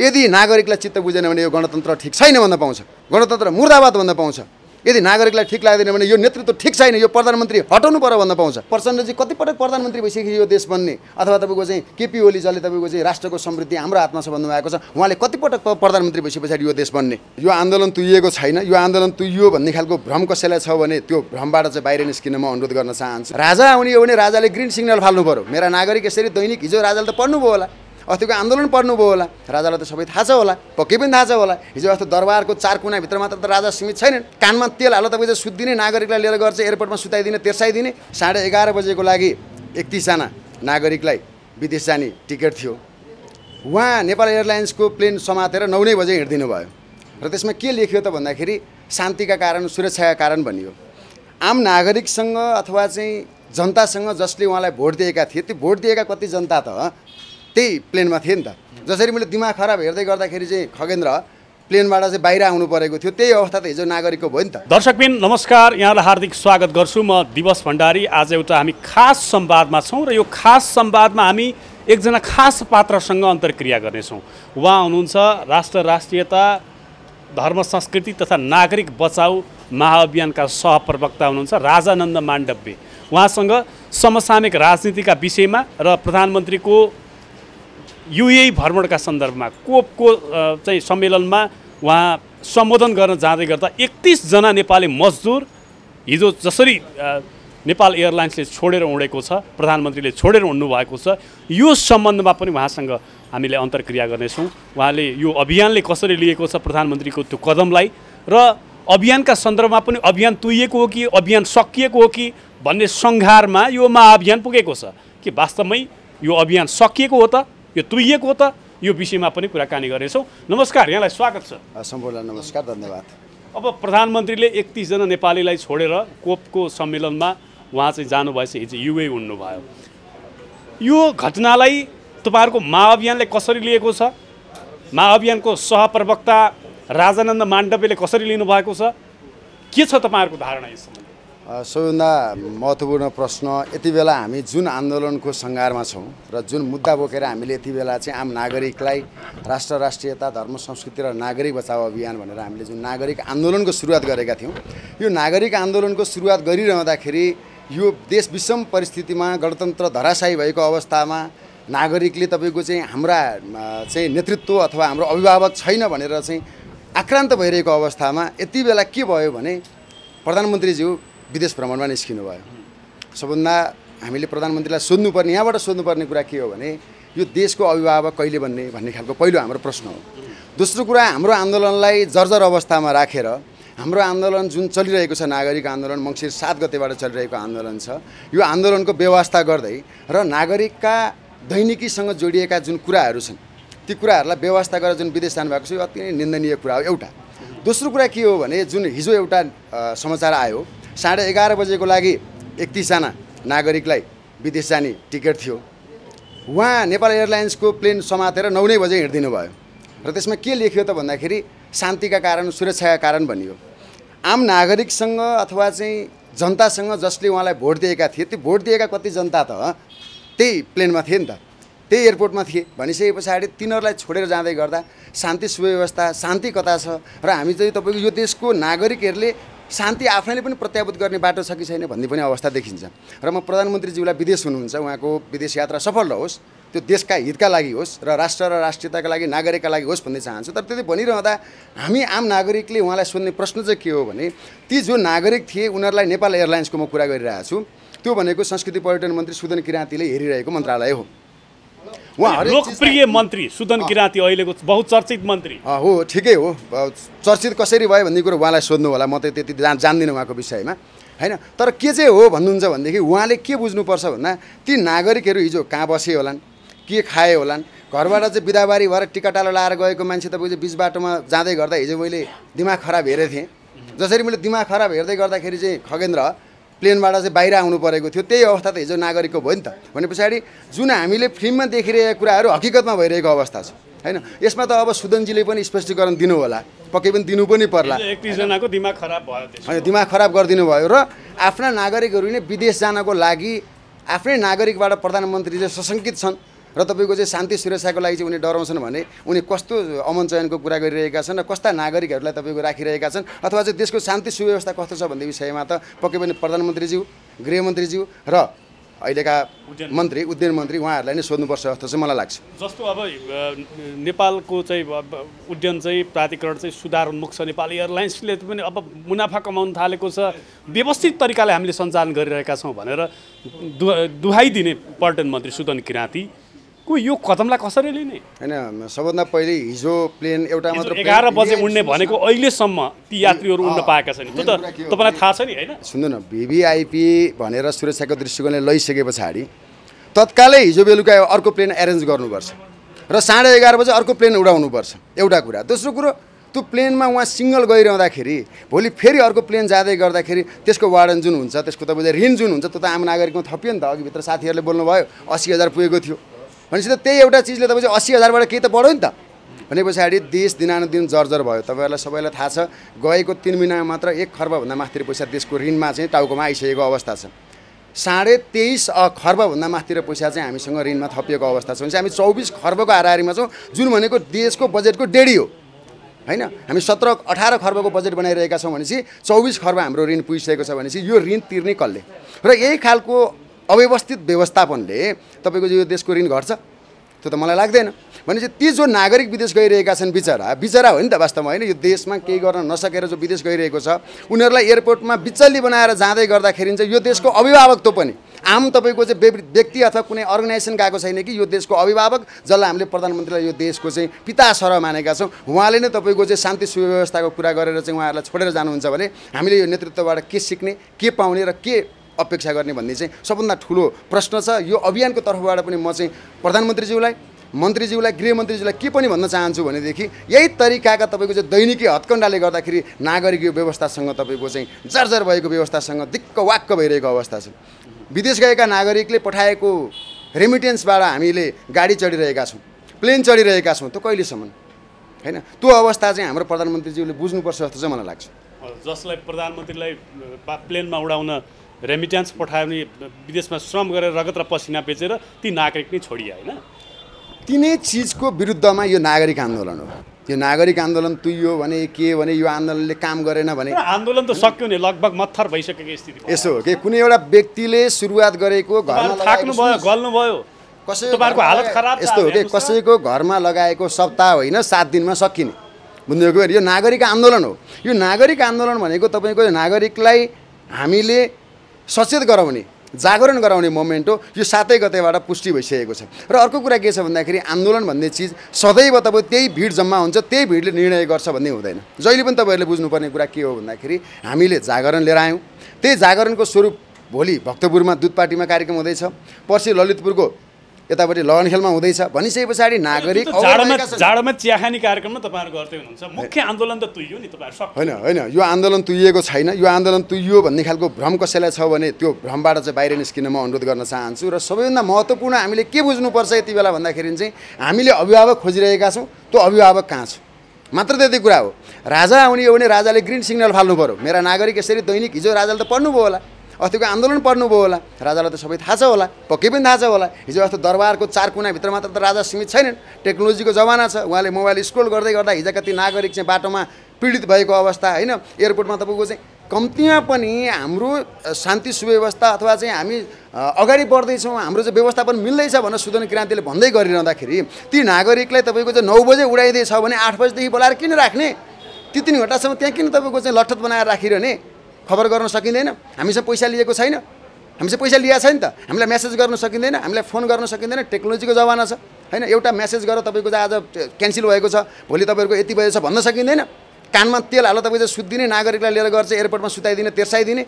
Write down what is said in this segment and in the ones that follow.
यदि नागरिकलाई चित्त बुझेन भने यो गणतन्त्र ठिक छैन भन्न पाउँछ गणतन्त्र मुर्दाबाद भन्न पाउँछ यदि नागरिकलाई ठिक लाग्दैन भने यो नेतृत्व ठिक छैन यो प्रधानमन्त्री हटाउनु पऱ्यो भन्न पाउँछ प्रचण्डजी कतिपटक प्रधानमन्त्री भइसक्यो यो देश बन्ने अथवा तपाईँको चाहिँ केपी ओली जसले तपाईँको चाहिँ राष्ट्रको समृद्धि हाम्रो हातमा छ भन्नुभएको छ उहाँले कतिपटक प्रधानमन्त्री भइसके पछाडि यो देश बन्ने यो आन्दोलन तुइएको छैन यो आन्दोलन तुइयो भन्ने खालको भ्रम कसैलाई छ भने त्यो भ्रमबाट चाहिँ बाहिर निस्किन म अनुरोध गर्न चाहन्छु राजा आउने हो भने राजाले ग्रिन सिग्नल फाल्नु पऱ्यो मेरा नागरिक यसरी दैनिक हिजो राजाले त पढ्नुभयो होला अस्तिको आन्दोलन पढ्नुभयो होला राजालाई त सबै थाहा छ होला पक्कै पनि थाहा छ होला हिजो अस्ति दरबारको चार कुनाभित्र मात्र त राजा सीमित छैनन् कानमा तेल हाल चाहिँ सुत्दिने नागरिकलाई लिएर गर्छ एयरपोर्टमा सुताइदिने तेर्साइदिने साढे एघार बजेको लागि एकतिसजना नागरिकलाई विदेश जाने टिकट थियो उहाँ नेपाल एयरलाइन्सको प्लेन समातेर नौ नै बजे हिँडिदिनु भयो र त्यसमा के लेखियो त भन्दाखेरि शान्तिका कारण सुरक्षाका कारण भनियो आम नागरिकसँग अथवा चाहिँ जनतासँग जसले उहाँलाई भोट दिएका थिए त्यो भोट दिएका कति जनता त त्यही प्लेनमा थिएँ नि त जसरी मैले दिमाग खराब हेर्दै गर्दाखेरि चाहिँ खगेन्द्र प्लेनबाट चाहिँ बाहिर आउनु परेको थियो त्यही अवस्था त हिजो नागरिकको भयो नि त दर्शकबिन नमस्कार यहाँलाई हार्दिक स्वागत गर्छु म दिवस भण्डारी आज एउटा हामी खास संवादमा छौँ र यो खास संवादमा हामी एकजना खास पात्रसँग अन्तर्क्रिया गर्नेछौँ उहाँ हुनुहुन्छ राष्ट्र राष्ट्रियता धर्म संस्कृति तथा नागरिक बचाउ महाअभियानका सहप्रवक्ता हुनुहुन्छ राजानन्द मान्डव्य उहाँसँग समसामयिक राजनीतिका विषयमा र प्रधानमन्त्रीको युए भ्रमणका सन्दर्भमा कोपको चाहिँ सम्मेलनमा उहाँ सम्बोधन गर्न जाँदै गर्दा एकतिसजना नेपाली मजदुर हिजो जसरी नेपाल एयरलाइन्सले छोडेर उडेको छ प्रधानमन्त्रीले छोडेर उड्नु भएको छ यो सम्बन्धमा पनि उहाँसँग हामीले अन्तर्क्रिया गर्नेछौँ उहाँले यो अभियानले कसरी लिएको छ प्रधानमन्त्रीको त्यो कदमलाई र अभियानका सन्दर्भमा पनि अभियान तुइएको हो कि अभियान सकिएको हो कि भन्ने सङ्घारमा यो महाअभियान पुगेको छ कि वास्तवमै यो अभियान सकिएको हो त यो तुइएको त यो विषयमा पनि कुराकानी गर्नेछौँ नमस्कार यहाँलाई स्वागत छ सम्पूर्ण नमस्कार धन्यवाद अब प्रधानमन्त्रीले एकतिसजना नेपालीलाई छोडेर कोपको सम्मेलनमा उहाँ चाहिँ जानुभएछ हिजो युए हुनुभयो यो घटनालाई तपाईँहरूको महाअभियानले कसरी लिएको छ महाअभियानको सहप्रवक्ता राजानन्द मान्डवेले कसरी लिनुभएको छ के छ तपाईँहरूको धारणा यसमा सबैभन्दा महत्त्वपूर्ण प्रश्न यति बेला हामी जुन आन्दोलनको सङ्घारमा छौँ र जुन मुद्दा बोकेर हामीले यति बेला चाहिँ आम नागरिकलाई राष्ट्र राष्ट्रियता धर्म संस्कृति र नागरिक बचाउ अभियान भनेर हामीले जुन नागरिक आन्दोलनको सुरुवात गरेका थियौँ यो नागरिक आन्दोलनको सुरुवात गरिरहँदाखेरि यो देश विषम परिस्थितिमा गणतन्त्र धराशायी भएको अवस्थामा नागरिकले तपाईँको चाहिँ हाम्रा चाहिँ नेतृत्व अथवा हाम्रो अभिभावक छैन भनेर चाहिँ आक्रान्त भइरहेको अवस्थामा यति बेला के भयो भने प्रधानमन्त्रीज्यू विदेश भ्रमणमा निस्किनु भयो सबभन्दा हामीले प्रधानमन्त्रीलाई सोध्नुपर्ने यहाँबाट सोध्नुपर्ने कुरा के हो भने यो देशको अभिभावक कहिले बन्ने भन्ने खालको पहिलो हाम्रो प्रश्न हो दोस्रो कुरा हाम्रो आन्दोलनलाई जर्जर अवस्थामा राखेर हाम्रो आन्दोलन जुन चलिरहेको छ नागरिक आन्दोलन मङ्सिर सात गतेबाट चलिरहेको आन्दोलन छ यो आन्दोलनको व्यवस्था गर्दै र नागरिकका दैनिकीसँग जोडिएका जुन कुराहरू छन् ती कुराहरूलाई व्यवस्था गरेर जुन विदेश जानुभएको छ यो अति नै निन्दनीय कुरा हो एउटा दोस्रो कुरा के हो भने जुन हिजो एउटा समाचार आयो साढे एघार बजेको लागि एकतिसजना नागरिकलाई विदेश जाने टिकट थियो उहाँ नेपाल एयरलाइन्सको प्लेन समातेर नौ नै बजे हिँडिदिनु भयो र त्यसमा के लेखियो त भन्दाखेरि शान्तिका कारण सुरक्षाका कारण भनियो आम नागरिकसँग अथवा चाहिँ जनतासँग जसले उहाँलाई भोट दिएका थिए त्यो भोट दिएका कति जनता त त्यही प्लेनमा थिए नि त त्यही एयरपोर्टमा थिए भनिसके पछाडि तिनीहरूलाई छोडेर जाँदै गर्दा शान्ति सुव्यवस्था शान्ति कता छ र हामी चाहिँ तपाईँको यो देशको नागरिकहरूले शान्ति आफैले पनि प्रत्याभूत गर्ने बाटो छ कि छैन भन्ने पनि अवस्था देखिन्छ र म प्रधानमन्त्रीज्यूलाई विदेश हुनुहुन्छ उहाँको विदेश यात्रा सफल रहोस् त्यो देशका हितका लागि होस् र राष्ट्र र राष्ट्रियताका लागि नागरिकका लागि होस् भन्ने चाहन्छु तर त्यति भनिरहँदा हामी आम नागरिकले उहाँलाई सोध्ने प्रश्न चाहिँ के हो भने ती जो नागरिक थिए उनीहरूलाई नेपाल एयरलाइन्सको म कुरा गरिरहेको छु त्यो भनेको संस्कृति पर्यटन मन्त्री सुदन किराँतीले हेरिरहेको मन्त्रालय हो लोकप्रिय मन्त्री सुदन किराँती अहिलेको बहुचर्चित मन्त्री हो ठिकै हो चर्चित कसरी भयो भन्ने कुरो उहाँलाई सोध्नु होला म त त्यति जान्दिनँ उहाँको विषयमा होइन तर के चाहिँ हो भन्नुहुन्छ भनेदेखि उहाँले के बुझ्नुपर्छ भन्दा ती नागरिकहरू हिजो कहाँ बसे होलान् के खाए होलान् घरबाट चाहिँ बिदाबारी भएर टालो लाएर गएको मान्छे त तपाईँको बिच बाटोमा जाँदै गर्दा हिजो मैले दिमाग खराब हेरेको थिएँ जसरी मैले दिमाग खराब हेर्दै गर्दाखेरि चाहिँ खगेन्द्र प्लेनबाट चाहिँ बाहिर आउनु परेको थियो त्यही अवस्था त हिजो नागरिकको भयो नि त भने पछाडि जुन हामीले फिल्ममा देखिरहेका कुराहरू हकिकतमा भइरहेको अवस्था छ होइन यसमा त अब सुदनजीले पनि स्पष्टीकरण दिनु होला पक्कै पनि दिनु पनि पर्ला एकतिसजनाको दिमाग खराब भयो होइन दिमाग खराब गरिदिनु भयो र आफ्ना नागरिकहरू नै विदेश जानको लागि आफ्नै नागरिकबाट प्रधानमन्त्री चाहिँ सशङ्कित छन् र तपाईँको चाहिँ शान्ति सुरक्षाको लागि चाहिँ उनी डराउँछन् भने उनी कस्तो अमन चयनको कुरा गरिरहेका छन् र कस्ता नागरिकहरूलाई तपाईँको राखिरहेका छन् अथवा चाहिँ देशको शान्ति सुव्यवस्था कस्तो छ भन्ने विषयमा त पक्कै पनि प्रधानमन्त्रीज्यू गृहमन्त्रीज्यू र अहिलेका मन्त्री उद्यान मन्त्री उहाँहरूलाई नै सोध्नुपर्छ जस्तो चाहिँ मलाई लाग्छ जस्तो अब नेपालको चाहिँ उड्डयन चाहिँ प्राधिकरण चाहिँ सुधार उन्मुख छ नेपाली एयरलाइन्सले पनि अब मुनाफा कमाउन थालेको छ व्यवस्थित तरिकाले हामीले सञ्चालन गरिरहेका छौँ भनेर दु दुहाइदिने पर्यटन मन्त्री सुदन किराँती को यो कदमलाई कसरी लिने होइन सबभन्दा पहिले हिजो प्लेन एउटा मात्र एघार बजे उड्ने भनेको अहिलेसम्म ती यात्रीहरू उड्न पाएका छैन त्यो त तपाईँलाई थाहा छ नि होइन सुन्नु न भिभिआइपी भनेर सुरक्षाको दृष्टिकोणले लैसके पछाडि तत्कालै हिजो बेलुका अर्को प्लेन एरेन्ज गर्नुपर्छ र साढे एघार बजे अर्को प्लेन उडाउनुपर्छ एउटा कुरा दोस्रो कुरो त्यो प्लेनमा उहाँ सिङ्गल गइरहँदाखेरि भोलि फेरि अर्को प्लेन जाँदै गर्दाखेरि त्यसको वार्डन जुन हुन्छ त्यसको तपाईँले ऋण जुन हुन्छ त्यो त आम नागरिकमा थपियो नि त अघिभित्र साथीहरूले बोल्नुभयो असी हजार पुगेको थियो भनेपछि त त्यही एउटा चिजले तपाईँ अस्सी हजारबाट केही त बढ्यो नि त भने पछाडि देश दिनानुदिन जर्जर भयो तपाईँहरूलाई सबैलाई थाहा छ गएको तिन महिनामा मात्र एक खर्बभन्दा माथि पैसा देशको ऋणमा चाहिँ टाउकोमा आइसकेको अवस्था छ साढे तेइस खर्बभन्दा माथितिर पैसा चाहिँ हामीसँग ऋणमा थपिएको अवस्था छ भने चाहिँ हामी चौबिस खर्बको हाराहारीमा छौँ जुन भनेको देशको बजेटको डेढी हो होइन हामी सत्र अठार खर्बको बजेट बनाइरहेका छौँ भनेपछि चौबिस खर्ब हाम्रो ऋण पुगिसकेको छ भनेपछि यो ऋण तिर्ने कसले र यही खालको अव्यवस्थित व्यवस्थापनले तपाईँको यो देशको ऋण घट्छ त्यो त मलाई लाग्दैन भनेपछि ती जो नागरिक विदेश गइरहेका छन् बिचरा बिचरा हो नि त वास्तवमा होइन यो देशमा केही गर्न नसकेर जो विदेश गइरहेको छ उनीहरूलाई एयरपोर्टमा बिचल्ली बनाएर जाँदै गर्दाखेरि चाहिँ यो देशको अभिभावक त पनि आम तपाईँको चाहिँ व्यक्ति अथवा कुनै अर्गनाइजेसन गएको छैन कि यो देशको अभिभावक जसलाई हामीले प्रधानमन्त्रीलाई यो देशको चाहिँ पिता सर मानेका छौँ उहाँले नै तपाईँको चाहिँ शान्ति सुव्यवस्थाको कुरा गरेर चाहिँ उहाँहरूलाई छोडेर जानुहुन्छ भने हामीले यो नेतृत्वबाट के सिक्ने के पाउने र के अपेक्षा गर्ने भन्ने चाहिँ सबभन्दा ठुलो प्रश्न छ यो अभियानको तर्फबाट पनि म चाहिँ प्रधानमन्त्रीज्यूलाई मन्त्रीज्यूलाई गृहमन्त्रीज्यूलाई के पनि भन्न चाहन्छु भनेदेखि यही तरिकाका तपाईँको चाहिँ दैनिकी हत्कण्डाले गर्दाखेरि यो व्यवस्थासँग तपाईँको चाहिँ जर्जर भएको व्यवस्थासँग दिक्क वाक्क भइरहेको अवस्था छ विदेश गएका नागरिकले पठाएको रेमिटेन्सबाट हामीले गाडी चढिरहेका छौँ प्लेन चढिरहेका छौँ त्यो कहिलेसम्म होइन त्यो अवस्था चाहिँ हाम्रो प्रधानमन्त्रीज्यूले बुझ्नुपर्छ जस्तो चाहिँ मलाई लाग्छ जसलाई प्रधानमन्त्रीलाई प्लेनमा उडाउन रेमिट्यान्स पठायो भने विदेशमा श्रम गरेर रगत र पसिना बेचेर ती नागरिक नै छोडियो होइन तिनै चिजको विरुद्धमा यो नागरिक आन्दोलन हो त्यो नागरिक आन्दोलन तुइयो भने के भने यो आन्दोलनले काम गरेन भने आन्दोलन त सक्यो नि लगभग मत्थर भइसकेको स्थिति यसो हो कि कुनै एउटा व्यक्तिले सुरुवात गरेको घरमा थाक्नुभयो गल्नुभयो कसैको हालत खराब यस्तो हो कि कसैको घरमा लगाएको सप्ताह होइन सात दिनमा सकिने बुझ्नुभयो यो नागरिक आन्दोलन हो यो नागरिक आन्दोलन भनेको तपाईँको नागरिकलाई हामीले सचेत गराउने जागरण गराउने मोमेन्ट हो यो सातै गतेबाट पुष्टि भइसकेको छ र अर्को कुरा के छ भन्दाखेरि आन्दोलन भन्ने चिज सदैव तपाईँ त्यही भिड जम्मा हुन्छ त्यही भिडले निर्णय गर्छ भन्ने हुँदैन जहिले पनि तपाईँहरूले बुझ्नुपर्ने कुरा के हो भन्दाखेरि हामीले जागरण लिएर आयौँ त्यही जागरणको स्वरूप भोलि भक्तपुरमा पार्टीमा कार्यक्रम हुँदैछ पर्सि ललितपुरको यतापट्टि लगन खेलमा हुँदैछ भनिसके पछाडि नागरिक जाडोमा चियाखानी कार्यक्रममा तपाईँहरू गर्दै हुनुहुन्छ मुख्य आन्दोलन त तुइयो नि होइन होइन यो आन्दोलन तुइएको छैन यो आन्दोलन तुइयो भन्ने खालको भ्रम कसैलाई छ भने त्यो भ्रमबाट चाहिँ बाहिर निस्किन म अनुरोध गर्न चाहन्छु र सबैभन्दा महत्त्वपूर्ण हामीले के बुझ्नुपर्छ यति बेला भन्दाखेरि चाहिँ हामीले अभिभावक खोजिरहेका छौँ त्यो अभिभावक कहाँ छ मात्र त्यति कुरा हो राजा आउने हो भने राजाले ग्रिन सिग्नल फाल्नु पऱ्यो मेरा नागरिक यसरी दैनिक हिजो राजाले त पढ्नुभयो होला अस्तिको आन्दोलन पर्नुभयो होला राजालाई त सबै थाहा छ होला पक्कै पनि थाहा छ होला हिजो अस्ति दरबारको चार कुनाभित्र मात्र त राजा सीमित छैनन् टेक्नोलोजीको जमाना छ उहाँले मोबाइल स्क्रोल गर्दै गर्दा हिजो ती नागरिक चाहिँ बाटोमा पीडित भएको अवस्था होइन एयरपोर्टमा तपाईँको चाहिँ कम्तीमा पनि हाम्रो शान्ति सुव्यवस्था अथवा चाहिँ हामी अगाडि बढ्दैछौँ हाम्रो चाहिँ व्यवस्थापन मिल्दैछ भनेर सुदन क्रान्तिले भन्दै गरिरहँदाखेरि ती नागरिकलाई तपाईँको चाहिँ नौ बजे उडाइदिएछ भने आठ बजीदेखि बोलाएर किन राख्ने ती तिन घन्टासम्म त्यहाँ किन तपाईँको चाहिँ लठत बनाएर राखिरहने खबर गर्न सकिँदैन हामीसँग पैसा लिएको छैन हामीसँग पैसा लिएको छैन त हामीलाई म्यासेज गर्न सकिँदैन हामीलाई फोन गर्न सकिँदैन टेक्नोलोजीको जमाना छ होइन एउटा म्यासेज गरेर तपाईँको चाहिँ आज क्यान्सल भएको छ भोलि तपाईँहरूको यति बजे छ भन्न सकिँदैन कानमा तेल हालेर तपाईँ चाहिँ सुत्दिने नागरिकलाई लिएर गएर चाहिँ एयरपोर्टमा सुताइदिने तेर्साइदिने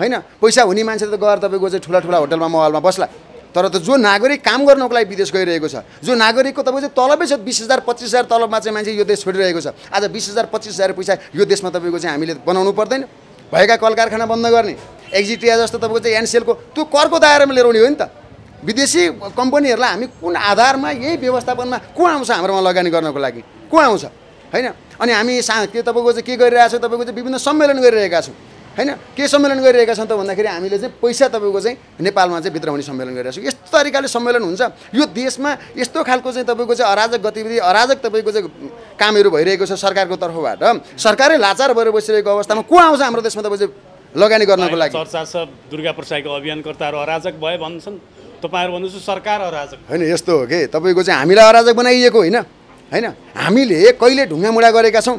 होइन पैसा हुने मान्छे त गएर तपाईँको चाहिँ ठुला ठुला होटलमा मोबाइलमा बस्ला तर त जो नागरिक काम गर्नको लागि विदेश गइरहेको छ जो नागरिकको तपाईँ चाहिँ तलबै छ बिस हजार पच्चिस हजार तलबमा चाहिँ मान्छे यो देश छोडिरहेको छ आज बिस हजार पच्चिस हजार पैसा यो देशमा तपाईँको चाहिँ हामीले बनाउनु पर्दैन भएका कल कारखाना बन्द गर्ने एक्जिटिया जस्तो तपाईँको चाहिँ एनसिएलको त्यो करको दायरामा लिएर आउने हो नि त विदेशी कम्पनीहरूलाई हामी कुन आधारमा यही व्यवस्थापनमा को आउँछ हाम्रोमा लगानी गर्नको लागि को आउँछ होइन अनि हामी सा त्यो तपाईँको चाहिँ के गरिरहेको छौँ तपाईँको चाहिँ विभिन्न सम्मेलन गरिरहेका छौँ होइन के सम्मेलन गरिरहेका छन् त भन्दाखेरि हामीले चाहिँ पैसा तपाईँको चाहिँ नेपालमा चाहिँ भित्र हुने सम्मेलन गरिरहेको छौँ यस्तो तरिकाले सम्मेलन हुन्छ यो देशमा यस्तो खालको चाहिँ तपाईँको चाहिँ अराजक गतिविधि अराजक तपाईँको चाहिँ कामहरू भइरहेको छ सरकारको तर्फबाट सरकारै लाचार भएर बसिरहेको अवस्थामा को आउँछ हाम्रो देशमा तपाईँ चाहिँ लगानी गर्नको लागि चर्चा छ दुर्गा प्रसाईको अभियानकर्ताहरू अराजक भए भन्छन् तपाईँहरू भन्नुहोस् सरकार अराजक होइन यस्तो हो कि तपाईँको चाहिँ हामीलाई अराजक बनाइएको होइन होइन हामीले कहिले ढुङ्गा मुढा गरेका छौँ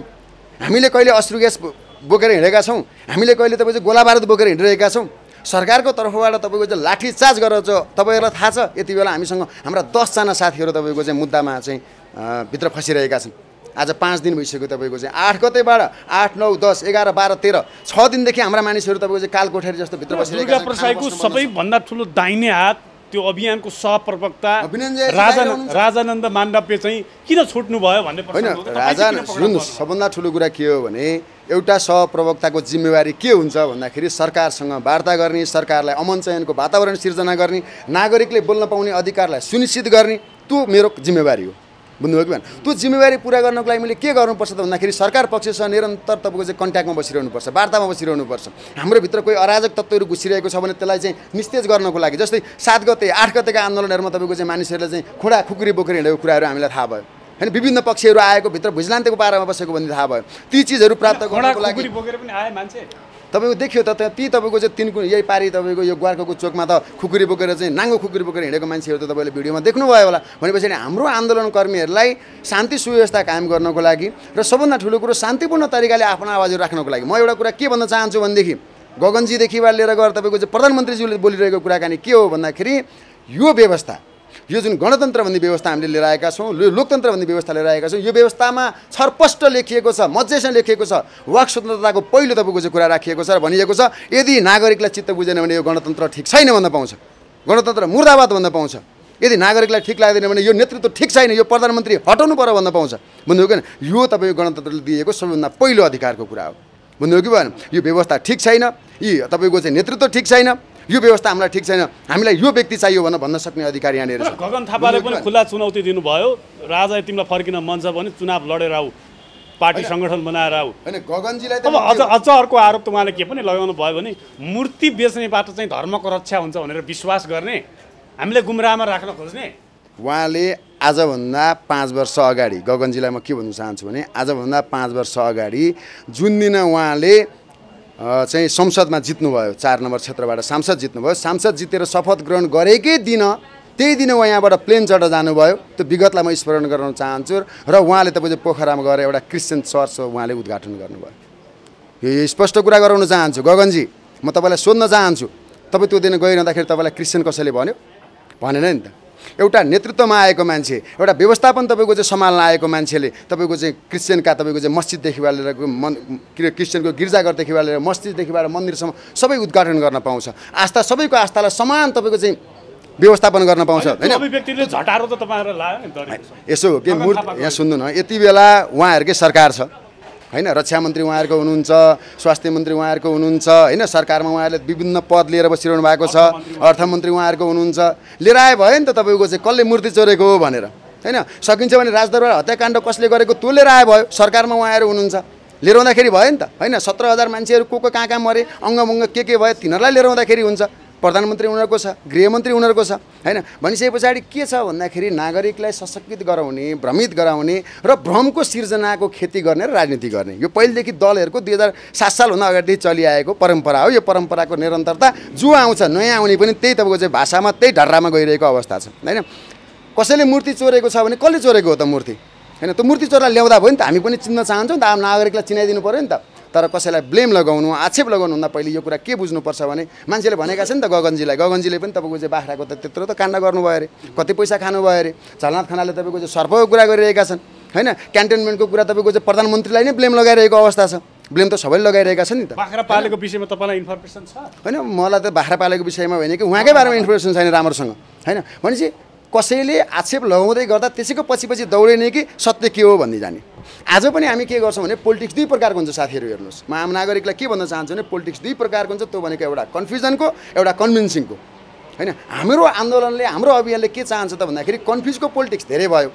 हामीले कहिले अश्रु बोकेर हिँडेका छौँ हामीले कहिले तपाईँ चाहिँ गोला बोकेर हिँडिरहेका छौँ सरकारको तर्फबाट तपाईँको चाहिँ लाठीचार्ज गरेर चाहिँ तपाईँहरूलाई थाहा छ यति बेला हामीसँग हाम्रा दसजना साथीहरू तपाईँको चाहिँ मुद्दामा चाहिँ भित्र फसिरहेका छन् आज पाँच दिन भइसक्यो तपाईँको चाहिँ आठ गतेबाट आठ नौ दस एघार बाह्र तेह्र छ दिनदेखि हाम्रा मानिसहरू तपाईँको चाहिँ कालकोठारी जस्तो भित्र फसिरहेको सबैभन्दा ठुलो दाहिने हात त्यो अभियानको सहप्रवक्ता राजा राजानन्द मान्डप्य चाहिँ किन छुट्नु भयो भन्ने होइन राजा जुन सबभन्दा ठुलो कुरा के हो भने एउटा सहप्रवक्ताको जिम्मेवारी के हुन्छ भन्दाखेरि सरकारसँग वार्ता गर्ने सरकारलाई अमन चयनको वातावरण सिर्जना गर्ने नागरिकले बोल्न पाउने अधिकारलाई सुनिश्चित गर्ने त्यो मेरो जिम्मेवारी हो बुझ्नुभयो कि भएन त्यो जिम्मेवारी पुरा गर्नको लागि मैले के गर्नुपर्छ त भन्दाखेरि सरकार पक्षसँग निरन्तर तपाईँको चाहिँ कन्ट्याक्टमा बसिरहनुपर्छ वार्तामा बसिरहनुपर्छ भित्र कोही अराजक तत्त्वहरू घुसिरहेको छ भने त्यसलाई चाहिँ निस्तेज गर्नको लागि जस्तै सात गते आठ गतेका आन्दोलनहरूमा तपाईँको चाहिँ मानिसहरूले चाहिँ खोडा खुकुरी बोकेर हिँडेको कुराहरू हामीलाई थाहा भयो होइन विभिन्न पक्षहरू आएको भित्र भुजलान्तेको पारामा बसेको भन्ने थाहा भयो ती चिजहरू प्राप्त गर्नको लागि तपाईँको देखियो त त्यहाँ ती तपाईँको चाहिँ तिनको यही पारि तपाईँको यो गुवाको चोकमा त खुकुरी बोकेर चाहिँ नाङ्गो खुकुरी बोकेर हिँडेको मान्छेहरू त तपाईँले भिडियोमा देख्नुभयो होला भनेपछि पछाडि हाम्रो आन्दोलनकर्मीहरूलाई शान्ति सुव्यवस्था कायम गर्नको लागि र सबभन्दा ठुलो कुरो शान्तिपूर्ण तरिकाले आफ्नो आवाजहरू राख्नको लागि म एउटा कुरा के भन्न चाहन्छु भनेदेखि गगनजीदेखि लिएर गएर तपाईँको चाहिँ प्रधानमन्त्रीजीले बोलिरहेको कुराकानी के हो भन्दाखेरि यो व्यवस्था यो जुन गणतन्त्र भन्ने व्यवस्था हामीले लिएर आएका छौँ यो लोकतन्त्र भन्ने व्यवस्था लिएर आएका छौँ यो व्यवस्थामा छरपष्ट लेखिएको छ मजेसँग लेखिएको छ वाक स्वतन्त्रताको पहिलो तपाईँको चाहिँ कुरा राखिएको छ र भनिएको छ यदि नागरिकलाई चित्त बुझेन भने यो गणतन्त्र ठिक छैन भन्न पाउँछ गणतन्त्र मुर्दाबाद भन्न पाउँछ यदि नागरिकलाई ठिक लाग्दैन भने यो नेतृत्व ठिक छैन यो प्रधानमन्त्री हटाउनु पर्यो भन्न पाउँछ भन्नुभयो कि यो तपाईँको गणतन्त्रले दिएको सबैभन्दा पहिलो अधिकारको कुरा हो भन्नुभयो कि भएन यो व्यवस्था ठिक छैन यी तपाईँको चाहिँ नेतृत्व ठिक छैन यो व्यवस्था हामीलाई ठिक छैन हामीलाई यो व्यक्ति चाहियो भनेर भन्न सक्ने अधिकार यहाँनिर गगन थापाले पनि खुल्ला चुनौती दिनुभयो राजा तिमीलाई फर्किन मन छ भने चुनाव लडेर आऊ पार्टी सङ्गठन बनाएर आऊ होइन गगनजीलाई अब अझ अझ अर्को आरोप त उहाँले के पनि लगाउनु भयो भने मूर्ति बेच्नेबाट चाहिँ धर्मको रक्षा हुन्छ भनेर विश्वास गर्ने हामीले गुमराहमा राख्न खोज्ने उहाँले आजभन्दा पाँच वर्ष अगाडि गगनजीलाई म के भन्न चाहन्छु भने आजभन्दा पाँच वर्ष अगाडि जुन दिन उहाँले चाहिँ संसदमा जित्नुभयो चार नम्बर क्षेत्रबाट सांसद जित्नुभयो सांसद जितेर शपथ ग्रहण गरेकै दिन त्यही दिन उहाँ यहाँबाट प्लेन चढेर जानुभयो त्यो विगतलाई म स्मरण गराउन चाहन्छु र उहाँले तपाईँ पोखरामा गएर एउटा क्रिस्चियन चर्च उहाँले उद्घाटन गर्नुभयो यो स्पष्ट कुरा गराउन चाहन्छु गगनजी म तपाईँलाई सोध्न चाहन्छु तपाईँ त्यो दिन गइरहँदाखेरि तपाईँलाई क्रिस्चियन कसैले भन्यो भनेन नि त एउटा नेतृत्वमा आएको मान्छे एउटा व्यवस्थापन तपाईँको चाहिँ सम्हाल्न आएको मान्छेले तपाईँको चाहिँ क्रिस्चियनका तपाईँको चाहिँ मस्जिददेखि लिएर मन क्रिस्चियनको गिर्जाघरदेखि लिएर मस्जिददेखि मन्दिरसम्म सबै उद्घाटन गर्न पाउँछ आस्था सबैको आस्थालाई समान तपाईँको चाहिँ व्यवस्थापन गर्न पाउँछ होइन यसो हो कि मूर्ति यहाँ सुन्नु न यति बेला उहाँहरूकै सरकार छ होइन रक्षा मन्त्री उहाँहरूको हुनुहुन्छ स्वास्थ्य मन्त्री उहाँहरूको हुनुहुन्छ होइन सरकारमा उहाँहरूले विभिन्न पद लिएर बसिरहनु भएको छ अर्थमन्त्री उहाँहरूको हुनुहुन्छ लिएर आयो भयो नि त तपाईँको चाहिँ कसले मूर्ति चोरेको हो भनेर होइन सकिन्छ भने राजदरबार हत्याकाण्ड कसले गरेको त्यो लिएर आयो भयो सरकारमा उहाँहरू हुनुहुन्छ लिएर आउँदाखेरि भयो नि त होइन सत्र हजार मान्छेहरू को को कहाँ कहाँ मरे अङ्गमङ्ग के के भयो तिनीहरूलाई लिएर आउँदाखेरि हुन्छ प्रधानमन्त्री उनीहरूको छ गृहमन्त्री उनीहरूको छ होइन भनिसके पछाडि के छ भन्दाखेरि नागरिकलाई सशक्त गराउने भ्रमित गराउने र भ्रमको सिर्जनाको खेती गर्ने र राजनीति गर्ने यो पहिलेदेखि दलहरूको दुई हजार सात सालभन्दा अगाडिदेखि चलिआएको परम्परा हो यो परम्पराको निरन्तरता जो आउँछ नयाँ आउने पनि त्यही तपाईँको चाहिँ भाषामा त्यही ढर्रामा गइरहेको अवस्था छ होइन कसैले मूर्ति चोरेको छ भने कसले चोरेको हो त मूर्ति होइन त्यो मूर्ति चोरलाई ल्याउँदा भयो नि त हामी पनि चिन्न चाहन्छौँ त आम नागरिकलाई चिनाइदिनु पऱ्यो नि त तर कसैलाई ब्लेम लगाउनु आक्षेप लगाउनुभन्दा पहिले यो कुरा के बुझ्नुपर्छ भने मान्छेले भनेका छन् नि त गगनजीलाई गगनजीले पनि तपाईँको चाहिँ बाख्राको त त्यत्रो त काण्ड गर्नुभयो अरे कति पैसा खानुभयो अरे झलनाथ खानाले तपाईँको चाहिँ सर्पको कुरा गरिरहेका छन् होइन क्यान्टोनमेन्टको कुरा तपाईँको चाहिँ प्रधानमन्त्रीलाई नै ब्लेम लगाइरहेको अवस्था छ ब्लेम त सबैले लगाइरहेका छन् नि त बाख्रा पालेको विषयमा तपाईँलाई इन्फर्मेसन छ होइन मलाई त बाख्रा पालेको विषयमा होइन कि उहाँकै बारेमा इन्फर्मेसन छैन राम्रोसँग होइन भनेपछि कसैले आक्षेप लगाउँदै गर्दा त्यसैको पछि पछि दौडिने कि सत्य के हो भन्ने जाने आज पनि हामी के गर्छौँ भने पोलिटिक्स दुई प्रकारको हुन्छ साथीहरू हेर्नुहोस् म आम नागरिकलाई के भन्न चाहन्छु भने पोलिटिक्स दुई प्रकारको हुन्छ त्यो भनेको एउटा कन्फ्युजनको एउटा कन्भिन्सिङको होइन हाम्रो आन्दोलनले हाम्रो अभियानले के चाहन्छ त भन्दाखेरि कन्फ्युजको पोलिटिक्स धेरै भयो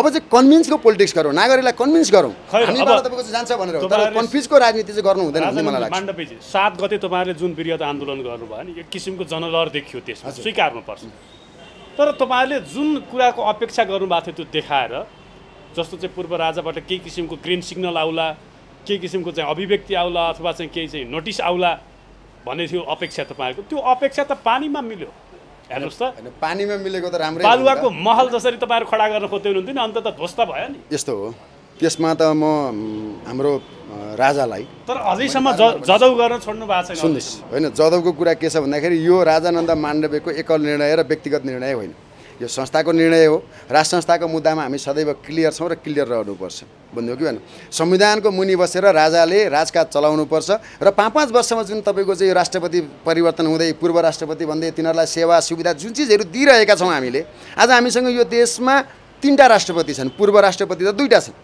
अब चाहिँ कन्भिन्सको पोलिटिक्स गरौँ नागरिकलाई कन्भिन्स गरौँ तपाईँको जान्छ भनेर तर कन्फ्युजको राजनीति चाहिँ गर्नु हुँदैन भन्ने मलाई लाग्छ सात गते तपाईँहरूले जुन वृहत आन्दोलन गर्नुभयो नि एक किसिमको जनलर देखियो त्यसमा स्वीकार्नुपर्छ तर तपाईँहरूले जुन कुराको अपेक्षा गर्नुभएको थियो त्यो देखाएर जस्तो चाहिँ पूर्व राजाबाट केही किसिमको ग्रिन सिग्नल आउला केही किसिमको चाहिँ अभिव्यक्ति आउला अथवा चाहिँ केही चाहिँ नोटिस आउला भन्ने थियो अपेक्षा तपाईँहरूको त्यो अपेक्षा त पानीमा मिल्यो हेर्नुहोस् त पानीमा मिलेको त राम्रो बालुवाको महल जसरी तपाईँहरू खडा गर्न खोज्दै हुनुहुन्थ्यो नि अन्त त ध्वस्त भयो नि यस्तो हो त्यसमा त म हाम्रो राजालाई तर अझैसम्म जदौ गर्न छोड्नु भएको छ सुन्नुहोस् होइन जदौको कुरा के छ भन्दाखेरि यो राजानन्द माण्डवेको एकल निर्णय र व्यक्तिगत निर्णय होइन यो संस्थाको निर्णय हो राज संस्थाको मुद्दामा हामी सदैव क्लियर छौँ र क्लियर रहनुपर्छ हो कि भएन संविधानको मुनि बसेर राजाले राजकाज चलाउनुपर्छ र पाँच पाँच वर्षमा जुन तपाईँको चाहिँ राष्ट्रपति परिवर्तन हुँदै पूर्व राष्ट्रपति भन्दै तिनीहरूलाई सेवा सुविधा जुन चिजहरू दिइरहेका छौँ हामीले आज हामीसँग यो देशमा तिनवटा राष्ट्रपति छन् पूर्व राष्ट्रपति त दुईवटा छन्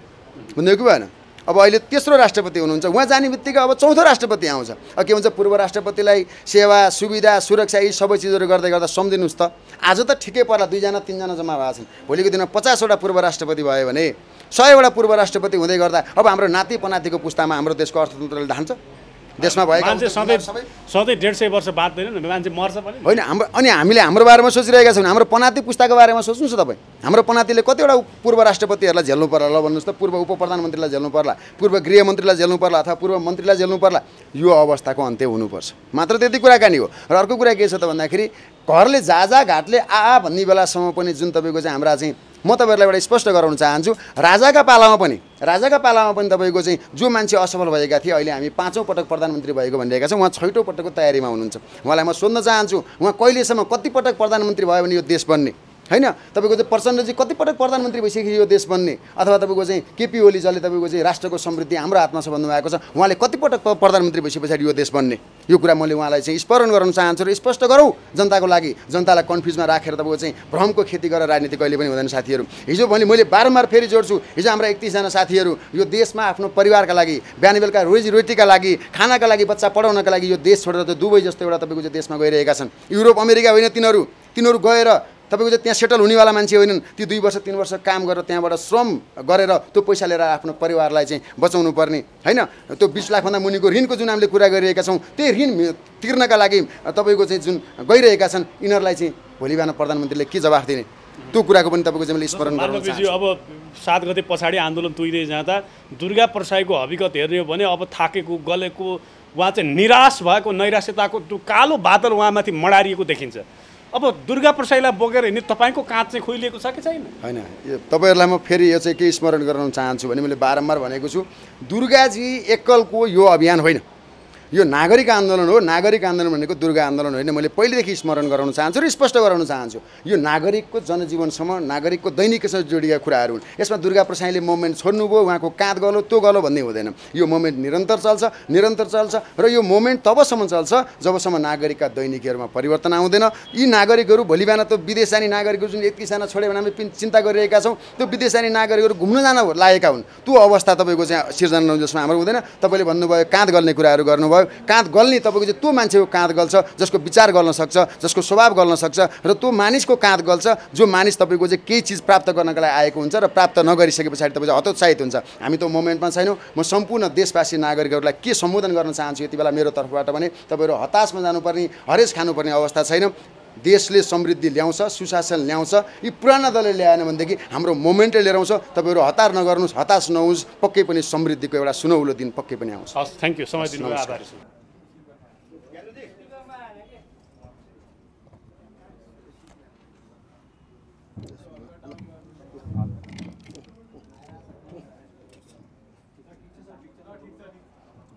भन्नुभयो कि भएन अब अहिले तेस्रो राष्ट्रपति हुनुहुन्छ उहाँ जाने बित्तिकै अब चौथो राष्ट्रपति आउँछ के हुन्छ पूर्व राष्ट्रपतिलाई सेवा सुविधा सुरक्षा यी सबै चिजहरू गर्दै गर्दा सम्झिनुहोस् त आज त ठिकै पर्ला दुईजना तिनजना जम्मा भएको छन् भोलिको दिनमा पचासवटा पूर्व राष्ट्रपति भयो भने सयवटा पूर्व राष्ट्रपति हुँदै गर्दा अब हाम्रो नाति पनातिको पुस्तामा हाम्रो देशको अर्थतन्त्रले ढान्छ देशमा भएको सधैँ डेढ सय वर्ष बाँच्दैन मान्छे मर्छ पनि होइन हाम्रो अनि हामीले हाम्रो बारेमा सोचिरहेका छौँ हाम्रो पनाती पुस्ताको बारेमा सोच्नुहोस् तपाईँ हाम्रो पनातीले कतिवटा पूर्व राष्ट्रपतिहरूलाई झेल्नु पर्ला ल भन्नुहोस् त पूर्व उप प्रधानमन्त्रीलाई झेल्नु पर्ला पूर्व गृहमन्त्रीलाई झेल्नु पर्ला अथवा पूर्व मन्त्रीलाई झेल्नु पर्ला यो अवस्थाको अन्त्य हुनुपर्छ मात्र त्यति कुराकानी हो र अर्को कुरा के छ त भन्दाखेरि घरले जाजा घाटले आ भन्ने बेलासम्म पनि जुन तपाईँको चाहिँ हाम्रा चाहिँ म तपाईँहरूलाई एउटा स्पष्ट गराउन चाहन्छु राजाका पालामा पनि राजाका पालामा पनि तपाईँको चाहिँ जो मान्छे असफल भएका थिए अहिले हामी पाँचौँ पटक प्रधानमन्त्री भएको भनिरहेका छौँ उहाँ छैटौँ पटकको तयारीमा हुनुहुन्छ उहाँलाई म सोध्न चाहन्छु उहाँ कहिलेसम्म कतिपटक प्रधानमन्त्री भयो भने यो देश बन्ने होइन तपाईँको चाहिँ प्रचण्डजी कतिपटक प्रधानमन्त्री भइसक्यो यो देश बन्ने अथवा तपाईँको चाहिँ केपी ओली जसले तपाईँको चाहिँ राष्ट्रको समृद्धि हाम्रो हातमा छ भन्नुभएको छ उहाँले कतिपटक प्रधानमन्त्री भइसके पछाडि यो देश बन्ने यो कुरा मैले उहाँलाई चाहिँ स्मरण गर्न चाहन्छु र स्पष्ट गरौँ जनताको लागि जनतालाई कन्फ्युजमा राखेर तपाईँको चाहिँ भ्रमको खेती गरेर राजनीति कहिले पनि हुँदैन साथीहरू हिजो भने मैले बारम्बार फेरि जोड्छु हिजो हाम्रा एकतिसजना साथीहरू यो देशमा आफ्नो परिवारका लागि बिहान बेलुका रोजीरोटीका लागि खानाका लागि बच्चा पढाउनका लागि यो देश छोडेर त दुबई जस्तो एउटा तपाईँको चाहिँ देशमा गइरहेका छन् युरोप अमेरिका होइन तिनीहरू तिनीहरू गएर तपाईँको चाहिँ त्यहाँ सेटल हुनेवाला मान्छे होइनन् त्यो दुई वर्ष तिन वर्ष काम गरेर त्यहाँबाट श्रम गरेर त्यो पैसा लिएर आफ्नो परिवारलाई चाहिँ बचाउनु पर्ने होइन त्यो बिस लाखभन्दा मुनिको ऋणको जुन हामीले कुरा गरिरहेका छौँ त्यही ऋण तिर्नका लागि तपाईँको चाहिँ जुन गइरहेका छन् यिनीहरूलाई चाहिँ भोलि बिहान प्रधानमन्त्रीले के जवाफ दिने त्यो कुराको पनि तपाईँको चाहिँ मैले स्मरण गर्नु अब सात गते पछाडि आन्दोलन तुइँदै जाँदा दुर्गा प्रसाईको हविगत हेर्ने हो भने अब थाकेको गलेको उहाँ चाहिँ निराश भएको नैराश्यताको त्यो कालो बादल उहाँमाथि मडारिएको देखिन्छ अब दुर्गा प्रसाईलाई बोकेर हिँड्ने तपाईँको काँच चाहिँ खोइलिएको छ कि छैन होइन यो तपाईँहरूलाई म फेरि यो चाहिँ के स्मरण गराउन चाहन्छु भने मैले बारम्बार भनेको छु दुर्गाजी एकलको यो अभियान होइन यो नागरिक आन्दोलन हो नागरिक आन्दोलन भनेको दुर्गा आन्दोलन होइन मैले पहिलेदेखि स्मरण गराउन चाहन्छु र स्पष्ट गराउन चाहन्छु यो नागरिकको जनजीवनसम्म नागरिकको दैनिकसँग जोडिएका कुराहरू हुन् यसमा दुर्गा प्रसाईले मोमेन्ट छोड्नुभयो उहाँको काँध गलो त्यो गलो भन्ने हुँदैन यो मोमेन्ट निरन्तर चल्छ निरन्तर चल्छ र यो मोमेन्ट तबसम्म चल्छ जबसम्म नागरिकका दैनिकहरूमा परिवर्तन आउँदैन यी नागरिकहरू भोलि बिहान त विदेश जाने नागरिकहरू जुन यति साना छोड्यो भने हामी चिन्ता गरिरहेका छौँ त्यो विदेश जाने नागरिकहरू घुम्न जान लागेका हुन् त्यो अवस्था तपाईँको चाहिँ सिर्जना जसमा हाम्रो हुँदैन तपाईँले भन्नुभयो काँध गल्ने कुराहरू गर्नुभयो काँध गल्ने तपाईँको चाहिँ त्यो मान्छेको काँध गल्छ जसको विचार गर्न सक्छ जसको स्वभाव गर्न सक्छ र त्यो मानिसको काँध गल्छ जो मानिस तपाईँको चाहिँ केही चिज प्राप्त गर्नको लागि आएको हुन्छ र प्राप्त नगरिसके पछाडि तपाईँ चाहिँ हतोत्साहित हुन्छ हामी त्यो मोमेन्टमा छैनौँ म सम्पूर्ण देशवासी नागरिकहरूलाई के सम्बोधन गर्न चाहन्छु यति बेला मेरो तर्फबाट भने तपाईँहरू हताशमा जानुपर्ने हरेस खानुपर्ने अवस्था छैन देशले समृद्धि ल्याउँछ सुशासन ल्याउँछ यी पुराना दलले ल्याएन भनेदेखि हाम्रो मोमेन्टले लिएर आउँछ तपाईँहरू हतार नगर्नुहोस् हताश नहोस् पक्कै पनि समृद्धिको एउटा सुनौलो दिन पक्कै पनि आउँछ थ्याङ्क यू समय दिनु